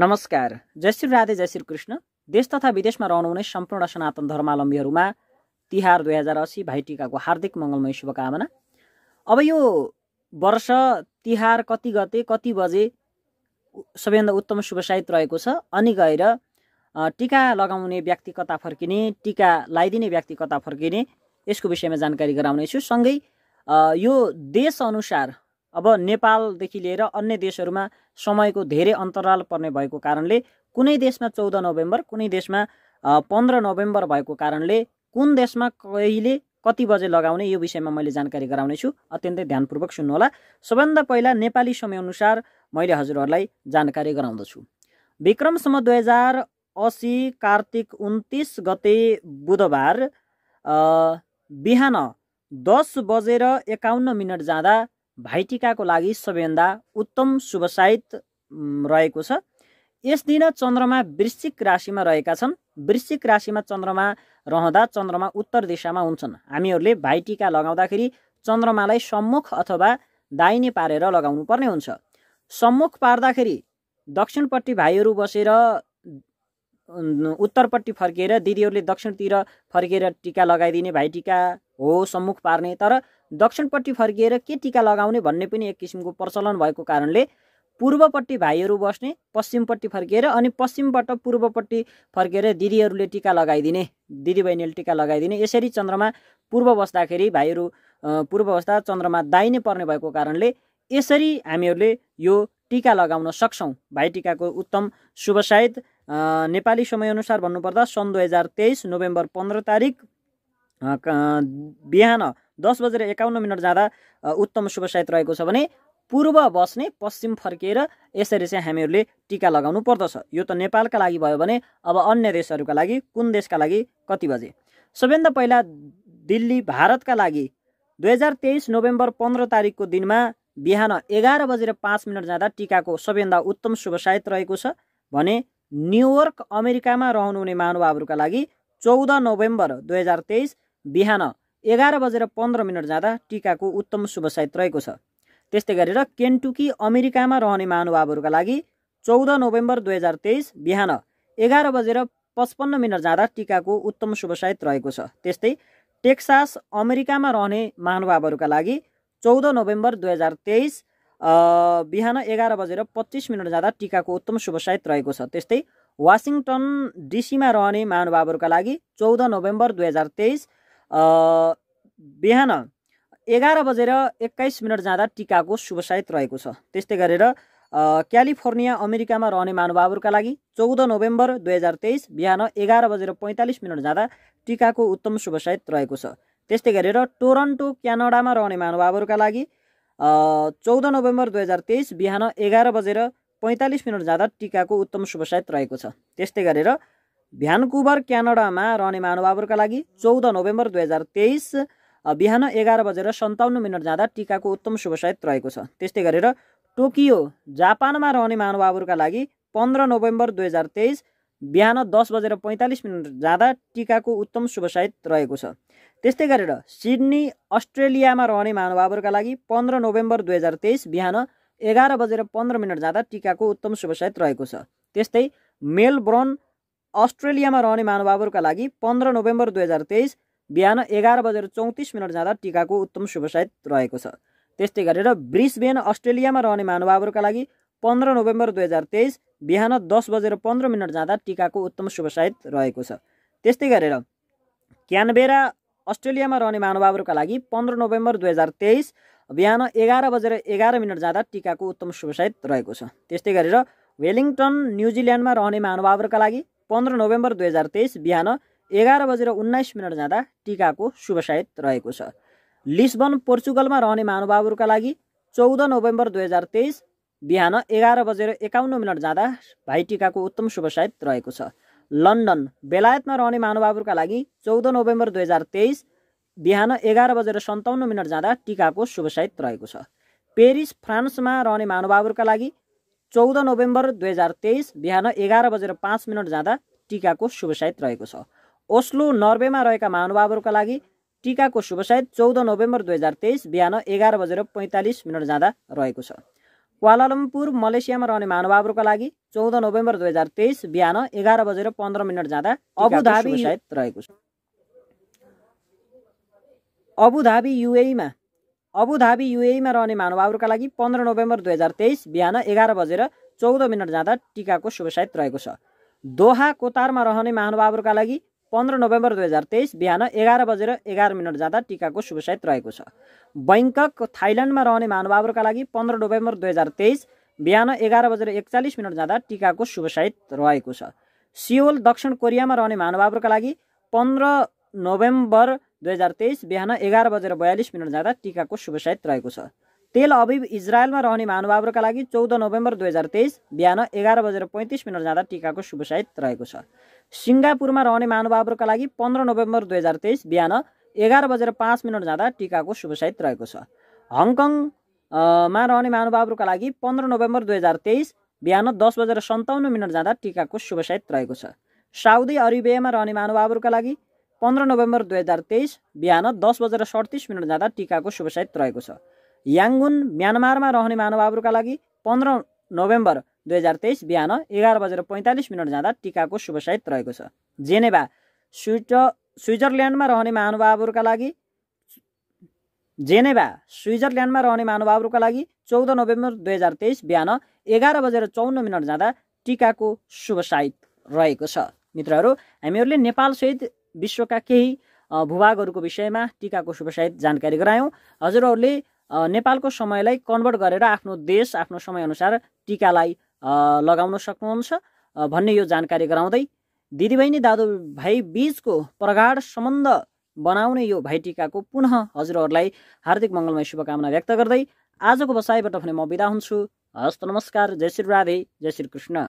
नमस्कार जय श्री राधे जय श्री कृष्ण देश तथा विदेशमा रहनुहुने सम्पूर्ण सनातन धर्मावलम्बीहरूमा तिहार दुई हजार असी भाइटिकाको हार्दिक मङ्गलमय शुभकामना अब यो वर्ष तिहार कति गते कति बजे सबैभन्दा उत्तम शुभ साहित्य रहेको छ अनि गएर टिका लगाउने व्यक्ति कता फर्किने टिका लगाइदिने व्यक्ति कता फर्किने यसको विषयमा जानकारी गराउनेछु सँगै यो देशअनुसार अब नेपालदेखि लिएर अन्य देशहरूमा समयको धेरै अन्तराल पर्ने भएको कारणले कुनै देशमा चौध नोभेम्बर कुनै देशमा पन्ध्र नोभेम्बर भएको कारणले कुन देशमा कहिले कति बजे लगाउने यो विषयमा मैले जानकारी गराउनेछु अत्यन्तै ध्यानपूर्वक सुन्नुहोला सबभन्दा पहिला नेपाली समयअनुसार मैले हजुरहरूलाई जानकारी गराउँदछु विक्रमसम्म दुई हजार असी कार्तिक उन्तिस गते बुधबार बिहान दस बजेर एकाउन्न मिनट जाँदा भाइटिकाको लागि सबैभन्दा उत्तम साइत रहेको छ यस दिन चन्द्रमा वृश्चिक राशिमा रहेका छन् वृश्चिक राशिमा चन्द्रमा रहँदा चन्द्रमा उत्तर दिशामा हुन्छन् हामीहरूले भाइटिका लगाउँदाखेरि चन्द्रमालाई सम्मुख अथवा दाहिने पारेर लगाउनु पर्ने हुन्छ सम्मुख पार्दाखेरि दक्षिणपट्टि भाइहरू बसेर उत्तरपट्टि फर्किएर दिदीहरूले दक्षिणतिर फर्किएर टिका लगाइदिने भाइटिका हो सम्मुख पार्ने तर दक्षिणपट्टि फर्किएर के टिका लगाउने भन्ने पनि एक किसिमको प्रचलन भएको कारणले पूर्वपट्टि भाइहरू बस्ने पश्चिमपट्टि फर्किएर अनि पश्चिमबाट पूर्वपट्टि फर्किएर दिदीहरूले टिका लगाइदिने दिदीबहिनीले टिका लगाइदिने यसरी चन्द्रमा पूर्व बस्दाखेरि भाइहरू पूर्व बस्दा चन्द्रमा दाहिने पर्ने भएको कारणले यसरी हामीहरूले यो टिका लगाउन सक्छौँ भाइटिकाको उत्तम शुभ सायद नेपाली समयअनुसार भन्नुपर्दा सन् दुई हजार तेइस नोभेम्बर पन्ध्र तारिक बिहान दस बजेर एकाउन्न मिनट जाँदा उत्तम शुभ साइत रहेको छ भने पूर्व बस्ने पश्चिम फर्किएर यसरी चाहिँ हामीहरूले टिका लगाउनु पर्दछ यो त नेपालका लागि भयो भने अब अन्य देशहरूका लागि कुन देशका लागि कति बजे सबैभन्दा पहिला दिल्ली भारतका लागि दुई हजार तेइस नोभेम्बर पन्ध्र तारिकको दिनमा बिहान एघार बजेर पाँच मिनट जाँदा टिकाको सबैभन्दा उत्तम शुभ साइत रहेको छ भने न्युयोर्क अमेरिकामा रहनुहुने महानुभावहरूका लागि चौध नोभेम्बर दुई हजार तेइस बिहान एघार बजेर पन्ध्र मिनट जाँदा टिकाको उत्तम शुभ रहेको छ त्यस्तै गरेर केन्टुकी अमेरिकामा रहने महानुभावहरूका लागि चौध नोभेम्बर दुई हजार तेइस बिहान एघार बजेर पचपन्न मिनट जाँदा टिकाको उत्तम शुभ रहेको छ त्यस्तै टेक्सास अमेरिकामा रहने महानुभावहरूका लागि चौध नोभेम्बर दुई हजार तेइस बिहान एघार बजेर पच्चिस मिनट जाँदा टिकाको उत्तम शुभ रहेको छ त्यस्तै वासिङटन डिसीमा रहने महानुभावहरूका लागि चौध नोभेम्बर दुई हजार तेइस बिहान एघार बजेर एक्काइस मिनट जाँदा टिकाको शुभसायत रहेको छ त्यस्तै गरेर क्यालिफोर्निया अमेरिकामा रहने महानुभावहरूका लागि चौध नोभेम्बर दुई हजार तेइस बिहान एघार बजेर पैँतालिस मिनट जाँदा टिकाको उत्तम शुभसायत रहेको छ त्यस्तै गरेर टोरन्टो क्यानाडामा रहने महानुभावहरूका लागि चौध नोभेम्बर दुई हजार तेइस बिहान एघार बजेर पैँतालिस मिनट जाँदा टिकाको उत्तम शुभसायत रहेको छ त्यस्तै गरेर भ्यानकुभर क्यानाडामा रहने महानुभावहरूका लागि चौध नोभेम्बर दुई हजार तेइस बिहान एघार बजेर सन्ताउन्न मिनट जाँदा टिकाको उत्तम शुभसायत रहेको छ त्यस्तै गरेर टोकियो जापानमा रहने महानुभावहरूका लागि पन्ध्र नोभेम्बर दुई हजार तेइस बिहान दस बजेर पैँतालिस मिनट जाँदा टिकाको उत्तम शुभसायत रहेको छ त्यस्तै गरेर सिडनी अस्ट्रेलियामा रहने महानुभावहरूका लागि पन्ध्र नोभेम्बर दुई हजार तेइस बिहान एघार बजेर पन्ध्र मिनट जाँदा टिकाको उत्तम शुभसायत रहेको छ त्यस्तै मेलबर्न अस्ट्रेलियामा रहने महानुभावहरूका लागि पन्ध्र नोभेम्बर दुई हजार तेइस बिहान एघार बजेर चौतिस मिनट जाँदा टिकाको उत्तम शुभसाइत रहेको छ त्यस्तै गरेर ब्रिसबेन अस्ट्रेलियामा रहने महानुभावहरूका लागि पन्ध्र नोभेम्बर दुई हजार तेइस बिहान दस बजेर पन्ध्र मिनट जाँदा टिकाको उत्तम शुभसाइत रहेको छ त्यस्तै गरेर क्यानबेरा अस्ट्रेलियामा रहने महानुभावहरूका लागि पन्ध्र नोभेम्बर दुई हजार तेइस बिहान एघार बजेर एघार मिनट जाँदा टिकाको उत्तम शुभसाइत रहेको छ त्यस्तै गरेर वेलिङटन न्युजिल्यान्डमा रहने महानुभावहरूका लागि पन्ध्र नोभेम्बर दुई हजार तेइस बिहान एघार बजेर उन्नाइस मिनट जाँदा टिकाको शुभसायत रहेको छ लिस्बन पोर्चुगलमा रहने महानुभावहरूका लागि चौध नोभेम्बर दुई हजार तेइस बिहान एघार बजेर एकाउन्न मिनट जाँदा भाइटिकाको उत्तम शुभसायत रहेको छ लन्डन बेलायतमा रहने महानुभावहरूका लागि चौध नोभेम्बर दुई हजार तेइस बिहान एघार बजेर सन्ताउन्न मिनट जाँदा टिकाको शुभसायत रहेको छ पेरिस फ्रान्समा रहने महानुभावहरूका लागि चौध नोभेम्बर दुई हजार तेइस बिहान एघार बजेर पाँच मिनट जाँदा टिकाको शुभसायत रहेको छ ओस्लो नर्वेमा रहेका महानुभावहरूका लागि टिकाको शुभसायत चौध नोभेम्बर दुई हजार तेइस बिहान एघार बजेर पैँतालिस मिनट जाँदा रहेको छ क्वालालम्पुर मलेसियामा रहने महानुभावहरूका लागि चौध नोभेम्बर दुई हजार तेइस बिहान एघार बजेर पन्ध्र मिनट जाँदा अबुधाबी सायद रहेको छ अबुधाबी युएमा अबुधाबी युएमा रहने महानुभावहरूका लागि पन्ध्र नोभेम्बर दुई हजार तेइस बिहान एघार बजेर चौध मिनट जाँदा टिकाको शुभसायत रहेको छ दोहा कोतारमा रहने महानुभावहरूका लागि पन्ध्र नोभेम्बर दुई हजार तेइस बिहान एघार बजेर एघार मिनट जाँदा टिकाको शुभसायत रहेको छ बैङ्कक थाइल्यान्डमा रहने महानुभावहरूका लागि पन्ध्र नोभेम्बर दुई हजार तेइस बिहान एघार बजेर एकचालिस मिनट जाँदा टिकाको शुभसायत रहेको छ सियोल दक्षिण कोरियामा रहने महानुभावहरूका लागि पन्ध्र नोभेम्बर दुई हजार तेइस बिहान एघार बजेर बयालिस मिनट जाँदा टिकाको शुभसायत रहेको छ तेल अभिव इजरायलमा रहने महानुभावहरूका लागि चौध नोभेम्बर दुई हजार तेइस बिहान एघार बजेर पैँतिस मिनट जाँदा टिकाको शुभसायत रहेको छ सिङ्गापुरमा रहने महानुभावहरूका लागि पन्ध्र नोभेम्बर दुई हजार तेइस बिहान एघार बजेर पाँच मिनट जाँदा टिकाको शुभसाइत रहेको छ हङकङमा रहने महानुभावहरूका लागि पन्ध्र नोभेम्बर दुई हजार तेइस बिहान दस बजेर सन्ताउन्न मिनट जाँदा टिकाको शुभसायत रहेको छ साउदी अरेबियामा रहने महानुभावहरूका लागि पन्ध्र नोभेम्बर दुई हजार तेइस बिहान दस बजेर सडतिस मिनट जाँदा टिकाको शुभसाइत रहेको छ याङ्गुन म्यानमारमा रहने महानुभावहरूका लागि पन्ध्र नोभेम्बर दुई हजार तेइस बिहान एघार बजेर पैँतालिस मिनट जाँदा टिकाको शुभसाइत रहेको छ जेनेभा स्विट स्विजरल्यान्डमा रहने महानुभावहरूका लागि जेनेभा स्विजरल्यान्डमा रहने महानुभावहरूका लागि चौध नोभेम्बर दुई हजार तेइस बिहान एघार बजेर चौन्न मिनट जाँदा टिकाको शुभसाइत रहेको छ मित्रहरू हामीहरूले नेपालसहित विश्वका केही भूभागहरूको विषयमा टिकाको सहित जानकारी गरायौँ हजुरहरूले नेपालको समयलाई कन्भर्ट गरेर आफ्नो देश आफ्नो समयअनुसार टिकालाई लगाउन सक्नुहुन्छ भन्ने यो जानकारी गराउँदै दिदीबहिनी दाजुभाइ बिचको प्रगाढ सम्बन्ध बनाउने यो भाइटिकाको पुनः हजुरहरूलाई हार्दिक मङ्गलमय शुभकामना व्यक्त गर्दै आजको बसाइबाट भने म बिदा हुन्छु हस्त नमस्कार जय श्री राधे जय श्री कृष्ण